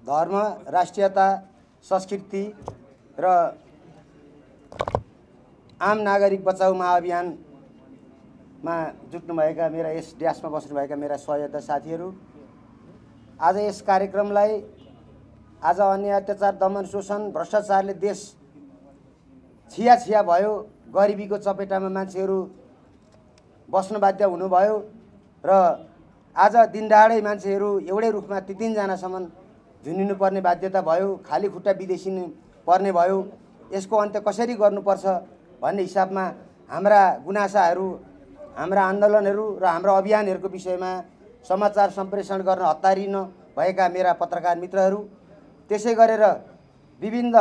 धर्म राष्ट्रियता संस्कृति र आम नागरिक बचाउ महाअभियानमा जुट्नुभएका मेरा यस ड्यासमा बस्नुभएका मेरा सहयोग साथीहरू आज यस कार्यक्रमलाई आज अन्य अत्याचार दमन शोषण भ्रष्टाचारले देश छिया छिया भयो गरिबीको चपेटामा मान्छेहरू बस्नु बाध्य हुनुभयो र आज दिनडाँडै मान्छेहरू एउटै रुखमा ती तिनजनासम्म झुन्डिनुपर्ने बाध्यता भयो खाली खुट्टा विदेशी पर्ने भयो यसको अन्त्य कसरी गर्नुपर्छ भन्ने हिसाबमा हाम्रा गुनासाहरू हाम्रा आन्दोलनहरू र हाम्रा अभियानहरूको विषयमा समाचार सम्प्रेषण गर्न हतारिन भएका मेरा पत्रकार मित्रहरू त्यसै गरेर विभिन्न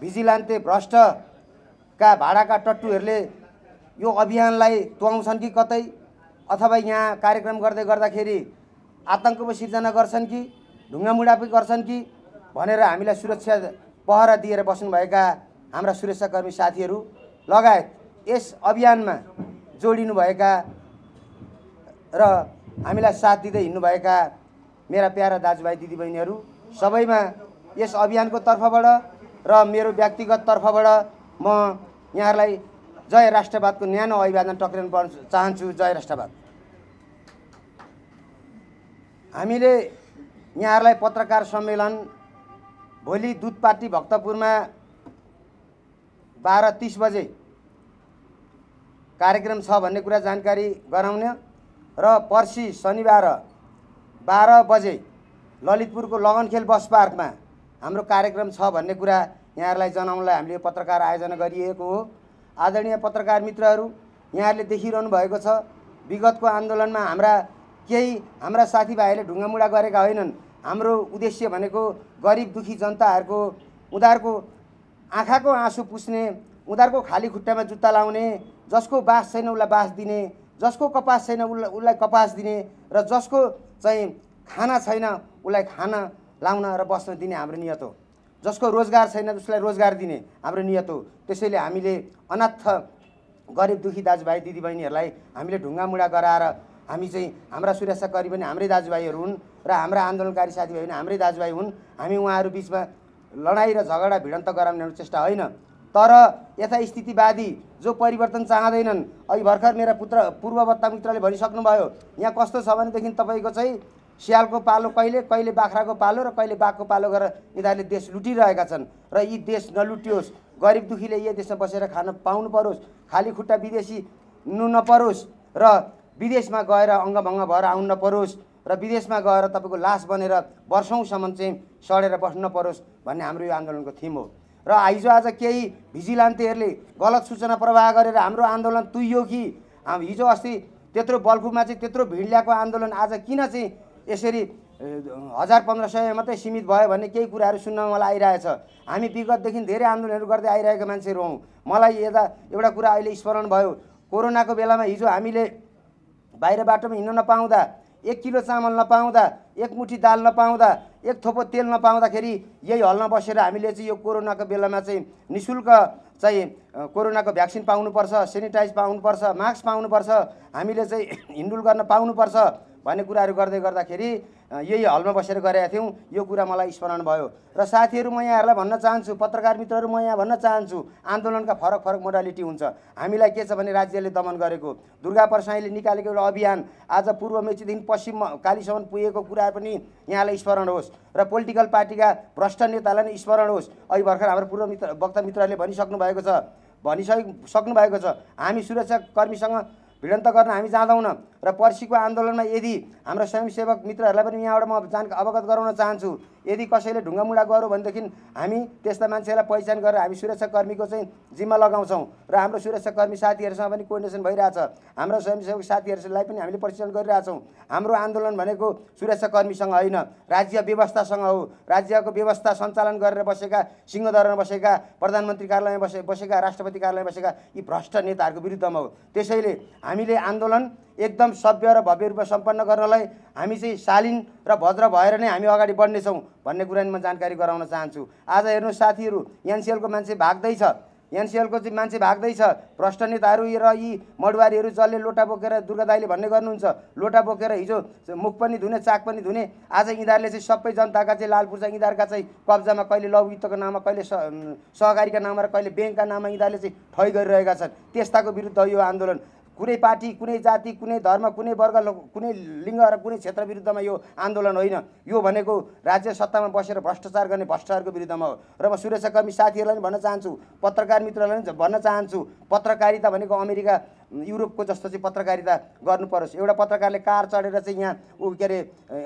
भिजिलान्ते भ्रष्टका भाडाका टट्टुहरूले यो अभियानलाई तुवाउँछन् कि कतै अथवा यहाँ कार्यक्रम गर्दै गर्दाखेरि आतङ्कको सिर्जना गर्छन् कि पो गर्छन् कि भनेर हामीलाई सुरक्षा पहरा दिएर बस्नुभएका हाम्रा सुरक्षाकर्मी साथीहरू लगायत यस अभियानमा जोडिनुभएका र हामीलाई साथ दिँदै हिँड्नुभएका मेरा प्यारा दाजुभाइ दिदीबहिनीहरू सबैमा यस अभियानको तर्फबाट र मेरो व्यक्तिगत तर्फबाट म यहाँहरूलाई जय राष्ट्रवादको न्यानो अभिवादन टक्रिन चाहन्छु जय राष्ट्रवाद हामीले यहाँहरूलाई पत्रकार सम्मेलन भोलि दुधपाटी भक्तपुरमा बाह्र तिस बजे कार्यक्रम छ भन्ने कुरा जानकारी गराउने र पर्सि शनिबार बाह्र बजे ललितपुरको लगनखेल बस पार्कमा हाम्रो कार्यक्रम छ भन्ने कुरा यहाँहरूलाई जनाउनलाई हामीले पत्रकार आयोजना गरिएको हो आदरणीय पत्रकार मित्रहरू यहाँहरूले देखिरहनु भएको छ विगतको आन्दोलनमा हाम्रा केही हाम्रा साथीभाइहरूले ढुङ्गामुढा गरेका होइनन् हाम्रो उद्देश्य भनेको गरिब दुखी जनताहरूको उनीहरूको आँखाको आँसु पुस्ने उनीहरूको खाली खुट्टामा जुत्ता लाउने जसको बास छैन उसलाई बाँस दिने जसको कपास छैन उसलाई उसलाई कपास दिने र जसको चाहिँ खाना छैन उसलाई खाना लाउन र बस्न दिने हाम्रो नियत हो जसको रोजगार छैन उसलाई रोजगार दिने हाम्रो नियत हो त्यसैले हामीले अनाथ गरिब दुःखी दाजुभाइ दिदीबहिनीहरूलाई हामीले ढुङ्गा मुढा गराएर हामी चाहिँ हाम्रा सुरक्षाकर्मी पनि हाम्रै दाजुभाइहरू हुन् र हाम्रा आन्दोलनकारी साथीभाइ पनि हाम्रै दाजुभाइ हुन् हामी उहाँहरू बिचमा लडाइँ र झगडा भिडन्त गराउने चेष्टा होइन तर यथास्थितिवादी जो परिवर्तन चाहँदैनन् अघि भर्खर मेरा पुत्र पूर्ववत्ता मित्रले भनिसक्नुभयो यहाँ कस्तो छ भनेदेखि तपाईँको चाहिँ स्यालको पालो कहिले कहिले बाख्राको पालो र कहिले बाघको पालो गरेर यिनीहरूले देश लुटिरहेका छन् र यी देश नलुटियोस् गरिब दुखीले यही देशमा बसेर खान पाउनु परोस् खाली खुट्टा विदेशी नु नपरोस् र विदेशमा गएर अङ्गभङ्ग भएर आउनु नपरोस् र विदेशमा गएर तपाईँको लास बनेर वर्षौँसम्म चाहिँ सडेर बस्नु नपरोस् भन्ने हाम्रो यो आन्दोलनको थिम हो र हिजो आज केही भिजिलान्तेहरूले गलत सूचना प्रवाह गरेर हाम्रो आन्दोलन तुइयो कि हिजो अस्ति त्यत्रो बल्फुमा चाहिँ त्यत्रो भिड ल्याएको आन्दोलन आज किन चाहिँ यसरी हजार पन्ध्र सय मात्रै सीमित भयो भन्ने केही कुराहरू सुन्न मलाई आइरहेछ हामी विगतदेखि धेरै आन्दोलनहरू गर्दै आइरहेको मान्छेहरू हौँ मलाई यता एउटा कुरा अहिले स्मरण भयो कोरोनाको बेलामा हिजो हामीले बाहिर बाटोमा हिँड्न नपाउँदा एक किलो चामल नपाउँदा एक मुठी दाल नपाउँदा एक थोपो तेल नपाउँदाखेरि यही हलमा बसेर हामीले चाहिँ यो कोरोनाको बेलामा चाहिँ निशुल्क चाहिँ कोरोनाको भ्याक्सिन पाउनुपर्छ सेनिटाइज पाउनुपर्छ मास्क पाउनुपर्छ हामीले चाहिँ हिन्डुल गर्न पाउनुपर्छ भन्ने कुराहरू गर्दै गर्दाखेरि यही हलमा बसेर गरेका थियौँ यो कुरा मलाई स्मरण भयो र साथीहरू म यहाँहरूलाई भन्न चाहन्छु पत्रकार मित्रहरू म यहाँ भन्न चाहन्छु आन्दोलनका फरक फरक मोडालिटी हुन्छ हामीलाई के छ भने राज्यले दमन गरेको दुर्गा परसाईले निकालेको एउटा अभियान आज पूर्व मेचीदेखि पश्चिम कालीसम्म पुगेको कुरा पनि यहाँलाई स्मरण होस् र पोलिटिकल पार्टीका भ्रष्ट नेतालाई नै स्मरण होस् अहिले भर्खर हाम्रो पूर्व मित्र वक्ता मित्रहरूले भनिसक्नु भएको छ भनिसक सक्नु भएको छ हामी सुरक्षाकर्मीसँग भिडन्त गर्न हामी जाँदैनौँ र पर्सिको आन्दोलनमा यदि हाम्रो स्वयंसेवक मित्रहरूलाई पनि यहाँबाट म जान अवगत गराउन चाहन्छु यदि कसैले ढुङ्गामुढा गऱ्यो भनेदेखि हामी त्यस्ता मान्छेहरूलाई पहिचान गरेर हामी सुरक्षाकर्मीको चाहिँ जिम्मा लगाउँछौँ र हाम्रो सुरक्षाकर्मी साथीहरूसँग पनि कोर्डिनेसन भइरहेछ हाम्रो स्वयंसेवक साथीहरूलाई पनि हामीले प्रशिक्षण गरिरहेछौँ हाम्रो आन्दोलन भनेको सुरक्षाकर्मीसँग होइन राज्य व्यवस्थासँग हो राज्यको व्यवस्था सञ्चालन गरेर बसेका सिंहदरमा बसेका प्रधानमन्त्री कार्यालयमा बसे बसेका राष्ट्रपति कार्यालयमा बसेका यी भ्रष्ट नेताहरूको विरुद्धमा हो त्यसैले हामीले आन्दोलन एकदम सभ्य र भव्य रूपमा सम्पन्न गर्नलाई हामी चाहिँ शालीन र भद्र भएर नै हामी अगाडि बढ्नेछौँ भन्ने कुरा म जानकारी गराउन चाहन्छु आज हेर्नु साथीहरू एनसिएलको मान्छे भाग्दैछ एनसिएलको चाहिँ मान्छे भाग्दैछ भ्रष्ट नेताहरू र यी मडवारीहरू जसले लोटा बोकेर दुर्गा दाईले भन्ने गर्नुहुन्छ लोटा बोकेर हिजो मुख पनि धुने चाक पनि धुने आज यिनीहरूले चाहिँ सबै जनताका चाहिँ पूर्जा यिनीहरूका चाहिँ कब्जामा कहिले लौकिकको नाममा कहिले सहकारीका नाममा र कहिले ब्याङ्कका नाममा यिनीहरूले चाहिँ ठै गरिरहेका छन् त्यस्ताको विरुद्ध यो आन्दोलन कुनै पार्टी कुनै जाति कुनै धर्म कुनै वर्ग कुनै लिङ्ग र कुनै क्षेत्र विरुद्धमा यो आन्दोलन होइन यो भनेको राज्य सत्तामा बसेर भ्रष्टाचार गर्ने भ्रष्टाचारको विरुद्धमा हो र म सुरक्षाकर्मी साथीहरूलाई पनि भन्न चाहन्छु पत्रकार मित्रहरूलाई पनि भन्न चाहन्छु पत्रकारिता भनेको अमेरिका युरोपको जस्तो चाहिँ पत्रकारिता गर्नु एउटा पत्रकारले कार चढेर चाहिँ यहाँ ऊ के अरे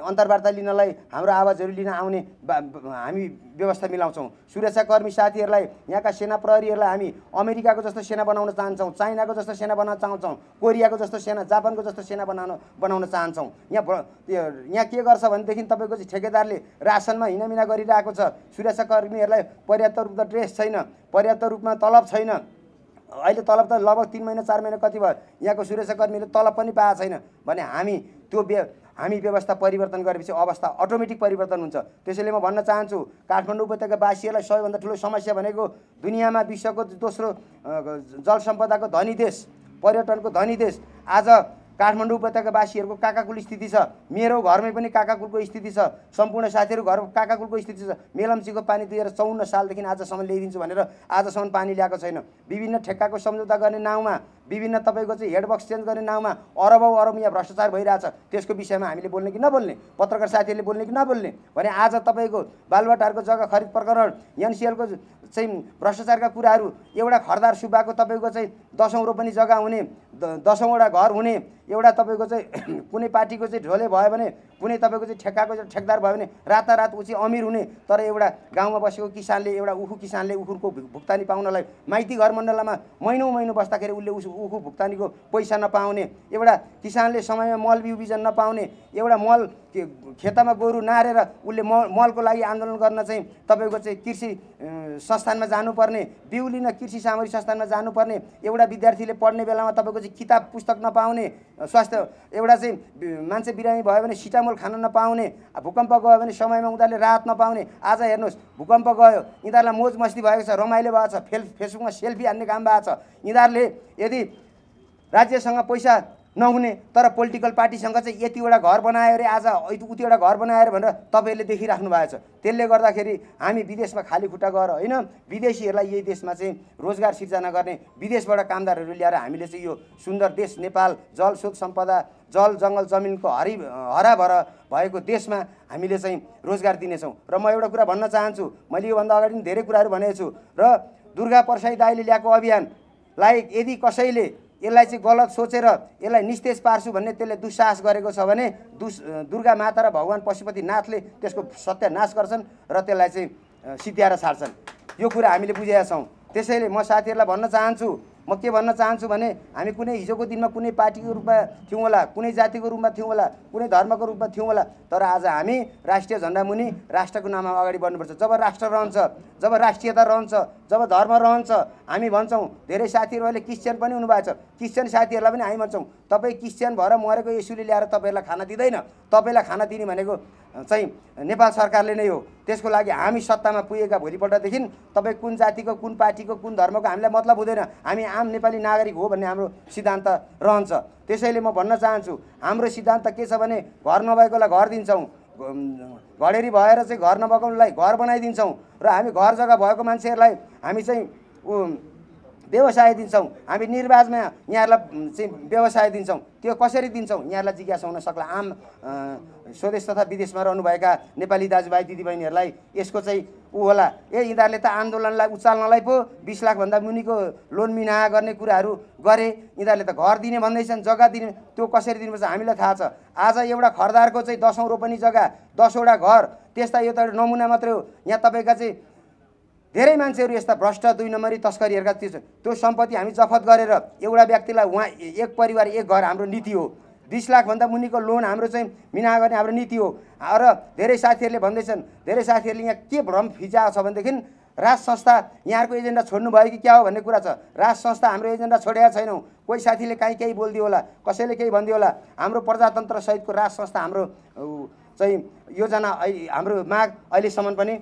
अन्तर्वार्ता लिनलाई हाम्रो आवाजहरू लिन आउने हामी व्यवस्था मिलाउँछौँ सुरक्षाकर्मी साथीहरूलाई यहाँका सेना प्रहरीहरूलाई हामी अमेरिकाको जस्तो सेना बनाउन चाहन्छौँ चाइनाको जस्तो सेना बनाउन चाहन्छौँ कोरियाको जस्तो सेना जापानको जस्तो सेना बनाउन बनाउन चाहन्छौँ यहाँ यहाँ के गर्छ भनेदेखि तपाईँको चाहिँ ठेकेदारले रासनमा हिनामिना गरिरहेको छ सुरक्षाकर्मीहरूलाई पर्याप्त रूपमा ड्रेस छैन पर्याप्त रूपमा तलब छैन अहिले तलब त लगभग तिन महिना चार महिना कति भयो यहाँको सुरक्षाकर्मीले तलब पनि पाएको छैन भने हामी त्यो व्य हामी व्यवस्था परिवर्तन गरेपछि अवस्था अटोमेटिक परिवर्तन हुन्छ त्यसैले म भन्न चाहन्छु काठमाडौँ उपत्यकावासीहरूलाई सबैभन्दा ठुलो समस्या भनेको दुनियाँमा विश्वको दोस्रो जल सम्पदाको धनी देश पर्यटनको धनी देश आज काठमाडौँ उपत्यकावासीहरूको काकाकुल स्थिति छ मेरो घरमै पनि काकाकुलको स्थिति छ सम्पूर्ण साथीहरू घर काकाकुलको स्थिति छ मेलम्चीको पानी दुई हजार चौन्न सालदेखि आजसम्म ल्याइदिन्छु भनेर आजसम्म पानी ल्याएको छैन विभिन्न ठेक्काको सम्झौता गर्ने नाउँमा विभिन्न तपाईँको चाहिँ हेडबक्स चेन्ज गर्ने नाउँमा अरबौँ अरब यहाँ भ्रष्टाचार भइरहेछ त्यसको विषयमा हामीले बोल्ने कि नबोल्ने पत्रकार साथीहरूले बोल्ने कि नबोल्ने भने आज तपाईँको बालुवाटारको जग्गा खरिद प्रकरण एनसिएलको चाहिँ भ्रष्टाचारका कुराहरू एउटा खरदार सुब्बाको तपाईँको चाहिँ दसौँ रोपनी जग्गा हुने दसौँवटा घर हुने एउटा तपाईँको चाहिँ कुनै पार्टीको चाहिँ ढोले भयो भने कुनै तपाईँको चाहिँ ठेक्काको चाहिँ ठेकदार भयो भने रातारात ऊ चाहिँ अमिर हुने तर एउटा गाउँमा बसेको किसानले एउटा उखु किसानले उखुरको भुक्तानी पाउनलाई माइती घर मण्डलमा महिनौ महिना बस्दाखेरि उसले उस उखु भुक्तानीको पैसा नपाउने एउटा किसानले समयमा मल बिउ बिजन नपाउने एउटा मल खेतमा गोरु नारेर उसले म मलको लागि आन्दोलन गर्न चाहिँ तपाईँको चाहिँ कृषि संस्थानमा जानुपर्ने बिउ लिन कृषि सामग्री संस्थानमा जानुपर्ने एउटा विद्यार्थीले पढ्ने बेलामा तपाईँको चाहिँ किताब पुस्तक नपाउने स्वास्थ्य एउटा चाहिँ मान्छे बिरामी भयो भने सिटामोल खान नपाउने भूकम्प गयो भने समयमा उनीहरूले राहत नपाउने आज हेर्नुहोस् भूकम्प गयो यिनीहरूलाई मौज मस्ती भएको छ रमाइलो भएको छ फेल फेसबुकमा सेल्फी हान्ने काम भएको छ यिनीहरूले यदि राज्यसँग पैसा नहुने तर पोलिटिकल पार्टीसँग चाहिँ यतिवटा घर बनायो अरे आज उतिवटा घर बनायो अरे भनेर तपाईँहरूले देखिराख्नु भएको छ त्यसले गर्दाखेरि हामी विदेशमा खाली खुट्टा गएर होइन विदेशीहरूलाई यही देशमा चाहिँ रोजगार सिर्जना गर्ने विदेशबाट कामदारहरू ल्याएर हामीले चाहिँ यो सुन्दर देश नेपाल जल स्रोत सम्पदा जल जङ्गल जमिनको हरि हराभर भएको देशमा हामीले चाहिँ रोजगार दिनेछौँ र म एउटा कुरा भन्न चाहन्छु मैले योभन्दा अगाडि पनि धेरै कुराहरू भनेको छु र दुर्गा परसाई दाईले ल्याएको अभियानलाई यदि कसैले यसलाई चाहिँ गलत सोचेर यसलाई निस्तेज पार्छु भन्ने त्यसले दुस्साहस गरेको छ भने दुस दुर्गा माता र भगवान् पशुपतिनाथले त्यसको सत्यानाश गर्छन् र त्यसलाई चाहिँ सित्याएर सार्छन् यो कुरा हामीले बुझेका छौँ त्यसैले म साथीहरूलाई भन्न चाहन्छु म के भन्न चाहन्छु भने हामी कुनै हिजोको दिनमा कुनै पार्टीको रूपमा थियौँ होला कुनै जातिको रूपमा थियौँ होला कुनै धर्मको रूपमा थियौँ होला तर आज हामी राष्ट्रिय झन्डा मुनि राष्ट्रको नाममा अगाडि बढ्नुपर्छ जब राष्ट्र रहन्छ जब राष्ट्रियता रहन्छ जब धर्म रहन्छ हामी भन्छौँ धेरै साथीहरू अहिले क्रिस्चियन पनि हुनुभएको छ क्रिस्चियन साथीहरूलाई पनि हामी भन्छौँ तपाईँ क्रिस्चियन भएर मरेको यसुले ल्याएर तपाईँहरूलाई खाना दिँदैन तपाईँलाई खाना दिने भनेको चाहिँ नेपाल सरकारले नै हो त्यसको लागि हामी सत्तामा पुगेका भोलिपल्टदेखि तपाईँ कुन जातिको कुन पार्टीको कुन धर्मको हामीलाई मतलब हुँदैन हामी आम नेपाली नागरिक हो भन्ने हाम्रो सिद्धान्त रहन्छ त्यसैले म भन्न चाहन्छु हाम्रो सिद्धान्त के छ भने घर नभएकोलाई घर दिन्छौँ घडेरी भएर चाहिँ घर नभएकोलाई घर बनाइदिन्छौँ र हामी घर जग्गा भएको मान्छेहरूलाई हामी चाहिँ व्यवसाय दिन्छौँ हामी निर्वाचमा यहाँहरूलाई चाहिँ व्यवसाय दिन्छौँ त्यो कसरी दिन्छौँ यहाँहरूलाई जिज्ञासा हुन सक्ला आम स्वदेश तथा विदेशमा रहनुभएका नेपाली दाजुभाइ दिदीबहिनीहरूलाई यसको चाहिँ ऊ होला ए यिनीहरूले त आन्दोलनलाई उचाल्नलाई पो बिस लाखभन्दा मुनिको लोन मिना गर्ने कुराहरू गरे यिनीहरूले त घर दिने भन्दैछन् जग्गा दिने त्यो कसरी दिनुपर्छ हामीलाई थाहा छ आज एउटा खरदारको चाहिँ दसौँ रोपनी जग्गा दसवटा घर त्यस्ता यो त नमुना मात्रै हो यहाँ तपाईँका चाहिँ धेरै मान्छेहरू यस्ता भ्रष्ट दुई नम्बरी तस्करीहरूका त्यो त्यो सम्पत्ति हामी जफत गरेर एउटा व्यक्तिलाई उहाँ एक परिवार एक घर हाम्रो नीति हो बिस लाखभन्दा मुनिको लोन हाम्रो चाहिँ मिना गर्ने हाम्रो नीति हो र धेरै साथीहरूले भन्दैछन् धेरै साथीहरूले यहाँ के भ्रम फिजाएको छ भनेदेखि राज संस्था यहाँहरूको एजेन्डा छोड्नु छोड्नुभयो कि क्या हो भन्ने कुरा छ राज संस्था हाम्रो एजेन्डा छोडेका छैनौँ कोही साथीले काहीँ केही बोलिदियो होला कसैले केही भनिदियो होला हाम्रो प्रजातन्त्र सहितको राज संस्था हाम्रो चाहिँ योजना हाम्रो माग अहिलेसम्म पनि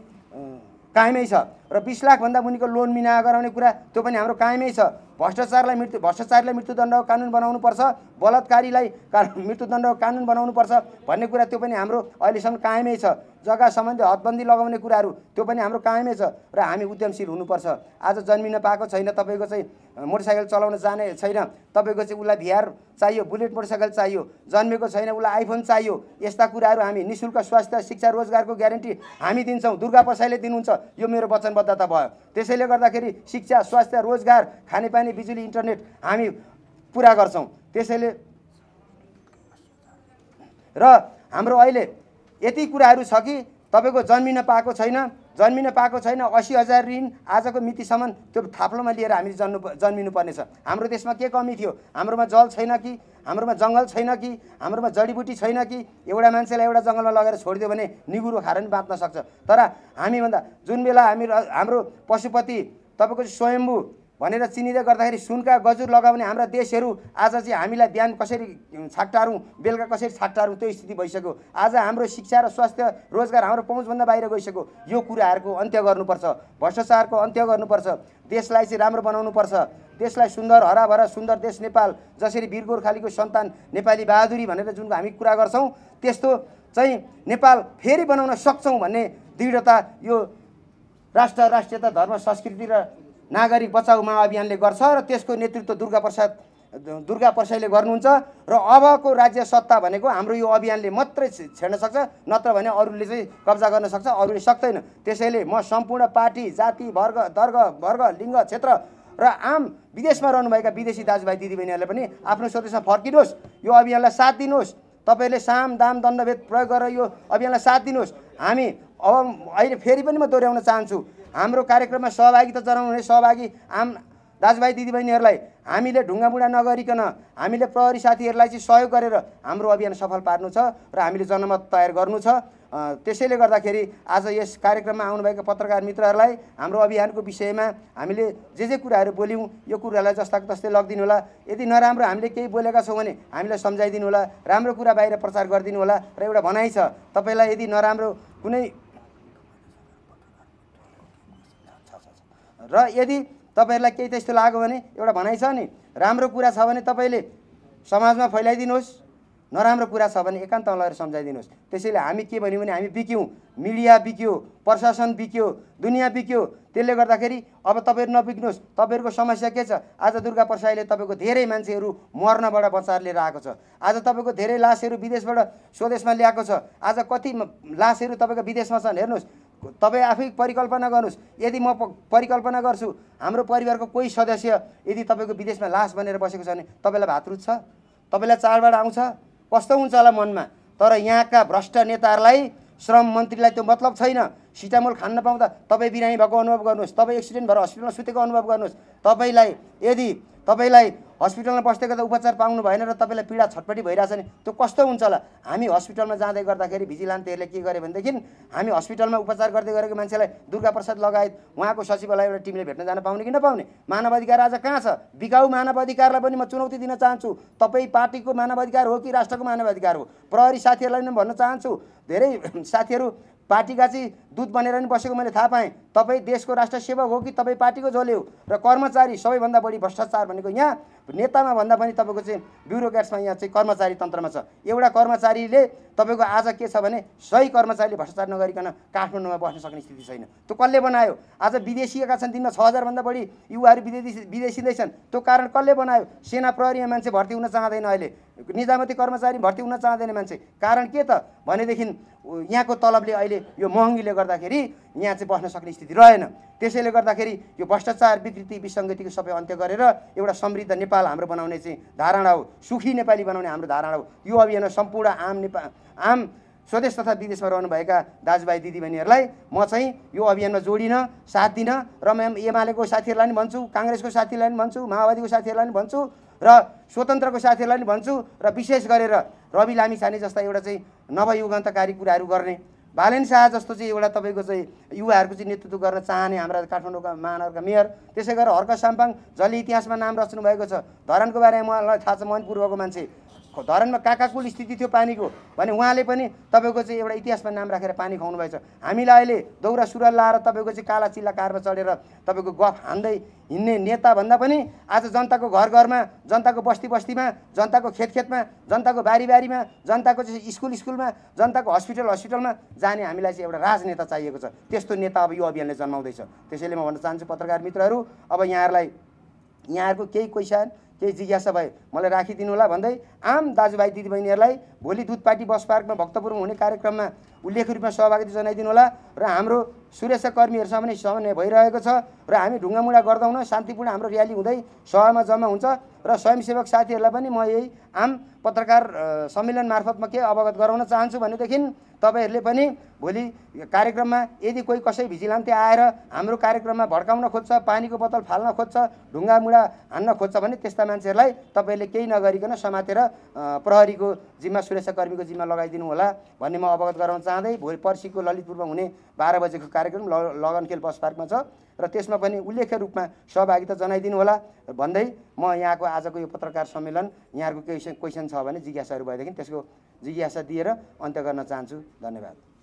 कायमै छ र बिस लाखभन्दा मुनिको लोन मिना गराउने कुरा त्यो पनि हाम्रो कायमै छ भ्रष्टाचारलाई मृत्यु भ्रष्टाचारलाई मृत्युदण्ड कानुन बनाउनुपर्छ बलात्कारीलाई का मृत्युदण्ड कानुन बनाउनुपर्छ भन्ने कुरा त्यो पनि हाम्रो अहिलेसम्म कायमै छ जग्गा सम्बन्धी हदबन्दी लगाउने कुराहरू त्यो पनि हाम्रो कायमै छ र हामी उद्यमशील हुनुपर्छ आज जन्मिन पाएको छैन तपाईँको चाहिँ मोटरसाइकल चलाउन जाने छैन तपाईँको चाहिँ उसलाई भिआर चाहियो बुलेट मोटरसाइकल चाहियो जन्मेको छैन उसलाई आइफोन चाहियो यस्ता कुराहरू हामी निशुल्क स्वास्थ्य शिक्षा रोजगारको ग्यारेन्टी हामी दिन्छौँ दुर्गा प्रसाईले दिनुहुन्छ यो मेरो वचनबद्ध प्रतिबद्धता भयो त्यसैले गर्दाखेरि शिक्षा स्वास्थ्य रोजगार खानेपानी बिजुली इन्टरनेट हामी पुरा गर्छौँ त्यसैले र हाम्रो अहिले यति कुराहरू छ कि तपाईँको जन्मिन पाएको छैन जन्मिन पाएको छैन असी हजार ऋण आजको मितिसम्म त्यो थाप्लोमा लिएर हामीले जन्नु पर्नेछ हाम्रो देशमा के कमी थियो हाम्रोमा जल छैन कि हाम्रोमा जङ्गल छैन कि हाम्रोमा जडीबुटी छैन कि एउटा मान्छेलाई एउटा जङ्गलमा लगेर छोडिदियो भने निगुरो खाएर नि बाँच्न सक्छ तर हामीभन्दा जुन बेला हामी हाम्रो पशुपति तपाईँको स्वयम्भू भनेर चिनिँदै गर्दाखेरि सुनका गजुर लगाउने हाम्रा देशहरू आज चाहिँ हामीलाई बिहान कसरी छाक्टारौँ बेलुका कसरी छाक्टारौँ त्यो स्थिति भइसक्यो आज हाम्रो शिक्षा र स्वास्थ्य रोजगार हाम्रो पहुँचभन्दा बाहिर गइसक्यो यो कुराहरूको अन्त्य गर्नुपर्छ भ्रष्टाचारको अन्त्य गर्नुपर्छ देशलाई चाहिँ राम्रो बनाउनुपर्छ देशलाई सुन्दर हराभरा सुन्दर देश नेपाल जसरी वीर गोर्खालीको सन्तान नेपाली बहादुरी भनेर जुन हामी कुरा गर्छौँ त्यस्तो चाहिँ नेपाल फेरि बनाउन सक्छौँ भन्ने दृढता यो राष्ट्र राष्ट्रियता धर्म संस्कृति र नागरिक बचाउ महाअभियानले गर्छ र त्यसको नेतृत्व दुर्गा प्रसाद दुर्गा प्रसाईले गर्नुहुन्छ र अबको राज्य सत्ता भनेको हाम्रो यो अभियानले मात्रै छेड्न सक्छ नत्र भने अरूले चाहिँ कब्जा गर्न सक्छ अरूले सक्दैन त्यसैले म सम्पूर्ण पार्टी जाति वर्ग दर्ग वर्ग लिङ्ग क्षेत्र र आम विदेशमा रहनुभएका विदेशी दाजुभाइ दिदीबहिनीहरूलाई पनि आफ्नो स्वदेशमा फर्किनुहोस् यो अभियानलाई साथ दिनुहोस् तपाईँहरूले साम दाम दण्डभेद प्रयोग गरेर यो अभियानलाई साथ दिनुहोस् हामी अब अहिले फेरि पनि म दोहोऱ्याउन चाहन्छु हाम्रो कार्यक्रममा सहभागिता जनाउने सहभागी आम दाजुभाइ दिदीबहिनीहरूलाई हामीले बुढा नगरिकन हामीले प्रहरी साथीहरूलाई चाहिँ सहयोग गरेर हाम्रो अभियान सफल पार्नु छ र हामीले जनमत तयार गर्नु छ त्यसैले गर्दाखेरि आज यस कार्यक्रममा आउनुभएका पत्रकार मित्रहरूलाई हाम्रो अभियानको विषयमा हामीले जे जे कुराहरू बोल्यौँ यो कुरालाई जस्ताको तस्तै लगिदिनु होला यदि नराम्रो हामीले केही बोलेका छौँ भने हामीलाई सम्झाइदिनु होला राम्रो कुरा बाहिर प्रचार गरिदिनु होला र एउटा भनाइ छ तपाईँलाई यदि नराम्रो कुनै र यदि तपाईँहरूलाई केही त्यस्तो लाग्यो भने एउटा भनाइ छ नि राम्रो कुरा छ भने तपाईँले समाजमा फैलाइदिनुहोस् नराम्रो कुरा छ भने एकान्तमा लगेर सम्झाइदिनुहोस् त्यसैले हामी के भन्यौँ भने हामी बिक्यौँ मिडिया बिक्यो प्रशासन बिक्यो दुनियाँ बिक्यो त्यसले गर्दाखेरि अब तपाईँहरू नबिक्नुहोस् तपाईँहरूको समस्या के छ आज दुर्गा प्रसाईले तपाईँको धेरै मान्छेहरू मर्नबाट बचाएर लिएर आएको छ आज तपाईँको धेरै लासहरू विदेशबाट स्वदेशमा ल्याएको छ आज कति लासहरू तपाईँको विदेशमा छन् हेर्नुहोस् तपाईँ आफै परिकल्पना गर्नुहोस् यदि म परिकल्पना गर्छु हाम्रो परिवारको कोही सदस्य यदि तपाईँको विदेशमा लास बनेर बसेको छ भने तपाईँलाई भात रुच्छ तपाईँलाई चाडबाड आउँछ कस्तो हुन्छ होला मनमा तर यहाँका भ्रष्ट नेताहरूलाई श्रम मन्त्रीलाई त्यो मतलब छैन सिटामोल खान नपाउँदा तपाईँ बिरामी भएको अनुभव गर्नुहोस् तपाईँ एक्सिडेन्ट भएर हस्पिटलमा सुतेको अनुभव गर्नुहोस् तपाईँलाई यदि तपाईँलाई हस्पिटलमा बस्दै गर्दा उपचार पाउनु भएन र तपाईँलाई पीडा छटपटी भइरहेछ भने त्यो कस्तो हुन्छ होला हामी हस्पिटलमा जाँदै गर्दाखेरि भिजिलान्तेहरूले के गर्यो भनेदेखि हामी हस्पिटलमा उपचार गर्दै गरेको मान्छेलाई दुर्गा प्रसाद लगायत उहाँको सचिवालय एउटा टिमले भेट्न जान पाउने कि नपाउने मानव अधिकार आज कहाँ छ बिकाउ मानव अधिकारलाई पनि म चुनौती दिन चाहन्छु तपाईँ पार्टीको मानव अधिकार हो कि राष्ट्रको मानव अधिकार हो प्रहरी साथीहरूलाई पनि भन्न चाहन्छु धेरै साथीहरू पार्टीका चाहिँ दूत बनेर नि बसेको मैले थाहा पाएँ तपाईँ देशको राष्ट्र सेवक हो कि तपाईँ पार्टीको झोले हो र कर्मचारी सबैभन्दा बढी भ्रष्टाचार भनेको यहाँ नेतामा भन्दा पनि तपाईँको चाहिँ ब्युरोक्राट्समा यहाँ चाहिँ कर्मचारी तन्त्रमा छ एउटा कर्मचारीले तपाईँको आज के छ भने सही कर्मचारीले भ्रष्टाचार नगरिकन काठमाडौँमा बस्न सक्ने स्थिति छैन त्यो कसले बनायो आज विदेशीका छन् दिनमा छ हजारभन्दा बढी युवाहरू विदेशी विदेशी छन् त्यो कारण कसले बनायो सेना प्रहरीमा मान्छे भर्ती हुन चाहँदैन अहिले निजामती कर्मचारी भर्ती हुन चाहँदैन मान्छे कारण के त भनेदेखि यहाँको तलबले अहिले यो महँगीले गर्दा गर्दाखेरि यहाँ चाहिँ बस्न सक्ने स्थिति रहेन त्यसैले गर्दाखेरि यो भ्रष्टाचार विकृति विसङ्गतिको सबै अन्त्य गरेर एउटा समृद्ध नेपाल हाम्रो बनाउने चाहिँ धारणा हो सुखी नेपाली बनाउने हाम्रो धारणा हो यो अभियान सम्पूर्ण आम नेपाल आम स्वदेश तथा विदेशमा रहनुभएका दाजुभाइ दिदीबहिनीहरूलाई म चाहिँ यो अभियानमा जोडिन साथ दिन र म एमालेको साथीहरूलाई पनि भन्छु काङ्ग्रेसको साथीहरूलाई पनि भन्छु माओवादीको साथीहरूलाई पनि भन्छु र स्वतन्त्रको साथीहरूलाई पनि भन्छु र विशेष गरेर रवि लामिछाने जस्ता एउटा चाहिँ नवयुगन्तकारी कुराहरू गर्ने बालेन शाह जस्तो चाहिँ एउटा तपाईँको चाहिँ युवाहरूको चाहिँ नेतृत्व गर्न चाहने हाम्रा काठमाडौँका महानगरका मेयर त्यसै गरेर हर्क साम्पाङ जसले इतिहासमा नाम रच्नु भएको छ धरानको बारेमा मलाई थाहा छ मनपूर्वको मान्छे धरानमा कहाँ कुल स्थिति थियो पानीको भने उहाँले पनि तपाईँको चाहिँ एउटा इतिहासमा नाम राखेर पानी खुवाउनुभएछ हामीलाई अहिले दौरा सुरुवाल लाएर तपाईँको चाहिँ काला चिल्ला कारमा चढेर तपाईँको गफ हान्दै हिँड्ने नेताभन्दा पनि आज जनताको घर घरमा जनताको बस्ती बस्तीमा जनताको खेत खेतमा जनताको बारी बारीमा जनताको चाहिँ स्कुल स्कुलमा जनताको हस्पिटल हस्पिटलमा जाने हामीलाई चाहिँ एउटा राजनेता चाहिएको छ त्यस्तो नेता अब यो अभियानले जन्माउँदैछ त्यसैले म भन्न चाहन्छु पत्रकार मित्रहरू अब यहाँहरूलाई यहाँहरूको केही क्वेसन केही जिज्ञासा भए मलाई राखिदिनु होला भन्दै आम दाजुभाइ दिदीबहिनीहरूलाई भोलि दुधपाटी बस पार्कमा भक्तपुरमा हुने कार्यक्रममा उल्लेख रूपमा सहभागिता जनाइदिनु होला र हाम्रो सुरक्षाकर्मीहरूसँग पनि समन्वय भइरहेको छ र हामी ढुङ्गामुढा हुन शान्तिपूर्ण हाम्रो ऱ्याली हुँदै सहरमा जम्मा हुन्छ र स्वयंसेवक साथीहरूलाई पनि म यही आम पत्रकार सम्मेलन मार्फत म के अवगत गराउन चाहन्छु भनेदेखि तपाईँहरूले पनि भोलि कार्यक्रममा यदि कोही कसै भिजिलान्ते आएर हाम्रो कार्यक्रममा भड्काउन खोज्छ पानीको बोतल फाल्न खोज्छ ढुङ्गा मुढा हान्न खोज्छ भने त्यस्ता मान्छेहरूलाई तपाईँहरूले केही नगरिकन समातेर प्रहरीको जिम्मा सुरक्षाकर्मीको जिम्मा लगाइदिनु होला भन्ने म अवगत गराउन चाहँदै भोलि पर्सिको ललितपुरमा हुने बाह्र बजेको कार्यक्रम ल लगनखेल बस पार्कमा छ र त्यसमा पनि उल्लेख्य रूपमा सहभागिता जनाइदिनु होला भन्दै म यहाँको आजको यो पत्रकार सम्मेलन यहाँहरूको केही क्वेसन छ भने जिज्ञासाहरू भएदेखि त्यसको जिज्ञासा दिएर अन्त्य गर्न चाहन्छु धन्यवाद